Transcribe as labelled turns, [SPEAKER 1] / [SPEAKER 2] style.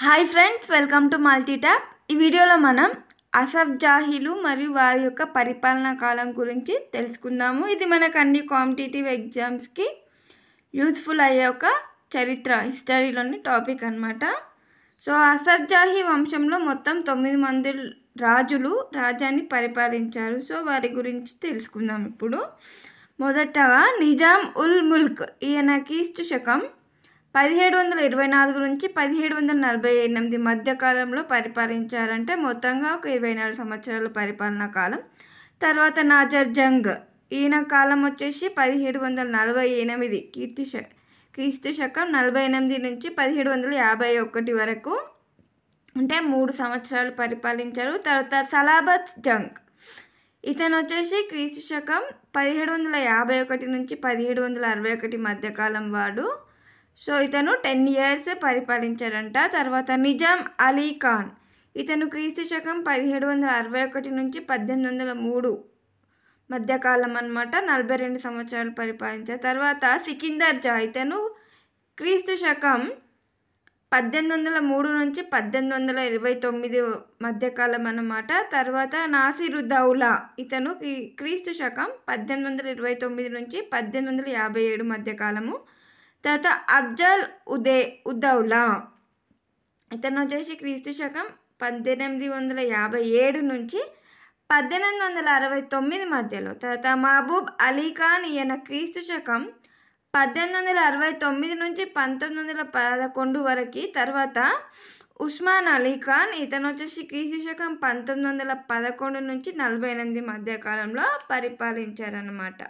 [SPEAKER 1] hi friends welcome to multi tap ఈ వీడియోలో మనం అసఫ్ జాహీలు మరియు వారి యొక్క పరిపాలనా కాలం గురించి తెలుసుకుందాము ఇది మనకు అన్ని కాంపిటేటివ్ ఎగ్జామ్స్కి యూజ్ఫుల్ అయ్యే ఒక చరిత్ర హిస్టరీలోని టాపిక్ అనమాట సో అసఫ్ జాహీ వంశంలో మొత్తం తొమ్మిది మంది రాజులు రాజ్యాన్ని పరిపాలించారు సో వారి గురించి తెలుసుకుందాం ఇప్పుడు మొదటగా నిజాం ఉల్ ముల్క్ ఈయన కీస్టు శకం పదిహేడు వందల ఇరవై నాలుగు నుంచి పదిహేడు వందల నలభై ఎనిమిది మధ్య కాలంలో పరిపాలించారంటే మొత్తంగా ఒక ఇరవై నాలుగు సంవత్సరాల పరిపాలనా కాలం తర్వాత నాజర్ జంగ్ ఈయన కాలం వచ్చేసి పదిహేడు వందల నలభై ఎనిమిది కీర్తి క్రీస్తు శకం నలభై ఎనిమిది నుంచి పదిహేడు వందల యాభై ఒకటి వరకు అంటే మూడు సంవత్సరాలు పరిపాలించారు తర్వాత సలాబత్ జంగ్ ఇతను వచ్చేసి క్రీస్తు శకం పదిహేడు వందల యాభై ఒకటి నుంచి పదిహేడు వందల అరవై ఒకటి మధ్యకాలం వాడు సో ఇతను టెన్ ఇయర్స్ పరిపాలించాడంట తర్వాత నిజాం అలీ ఖాన్ ఇతను క్రీస్తు శకం పదిహేడు వందల అరవై ఒకటి నుంచి పద్దెనిమిది వందల మూడు మధ్యకాలం అనమాట నలభై రెండు సంవత్సరాలు పరిపాలించారు తర్వాత సికిందర్ జా ఇతను క్రీస్తు శకం పద్దెనిమిది వందల మూడు నుంచి పద్దెనిమిది వందల ఇరవై తొమ్మిది మధ్యకాలం అన్నమాట తర్వాత నాసిరుద్దౌలా ఇతను క్రీస్తు శకం పద్దెనిమిది వందల ఇరవై తొమ్మిది నుంచి పద్దెనిమిది వందల యాభై ఏడు మధ్యకాలము తర్వాత అఫ్జల్ ఉదే ఉదౌలా ఇతను వచ్చేసి క్రీస్తు శకం పద్దెనిమిది వందల యాభై ఏడు నుంచి పద్దెనిమిది వందల అరవై తొమ్మిది మధ్యలో తర్వాత మహబూబ్ అలీ ఖాన్ ఈయన క్రీస్తు శకం పద్దెనిమిది వందల అరవై తొమ్మిది నుంచి పంతొమ్మిది వందల పదకొండు వరకు తర్వాత ఉస్మాన్ అలీ ఖాన్ ఇతను వచ్చేసి క్రీస్తు శకం పంతొమ్మిది వందల పదకొండు నుంచి నలభై ఎనిమిది మధ్యకాలంలో పరిపాలించారనమాట